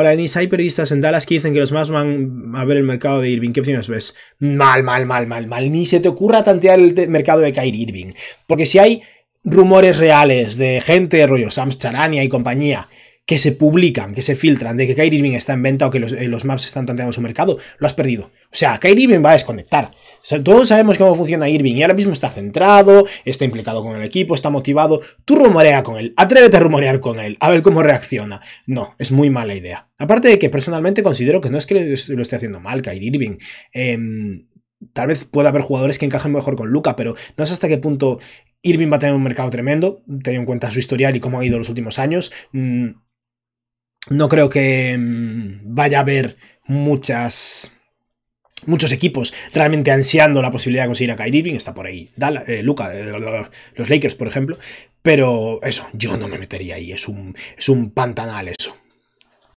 Hola Denise, hay periodistas en Dallas que dicen que los más van a ver el mercado de Irving. ¿Qué opciones ves? Mal, mal, mal, mal, mal. Ni se te ocurra tantear el mercado de Kyrie Irving. Porque si hay rumores reales de gente, rollo Sam Charania y compañía, que se publican, que se filtran, de que Kyrie Irving está en venta o que los, eh, maps están tanteando su mercado, lo has perdido. O sea, Kyrie Irving va a desconectar. todos sabemos cómo funciona Irving y ahora mismo está centrado, está implicado con el equipo, está motivado. Tú rumorea con él, atrévete a rumorear con él, a ver cómo reacciona. No, es muy mala idea. Aparte de que personalmente considero que no es que lo esté haciendo mal Kyrie Irving. Em, tal vez pueda haber jugadores que encajen mejor con Luca, pero no sé hasta qué punto Irving va a tener un mercado tremendo, teniendo en cuenta su historial y cómo ha ido los últimos años. Mm, no creo que mm, vaya a haber muchas muchos equipos realmente ansiando la posibilidad de conseguir a Kyrie Irving. Está por ahí Dala, eh, Luca, eh, los Lakers, por ejemplo. Pero eso, yo no me metería ahí. Es un, es un pantanal eso.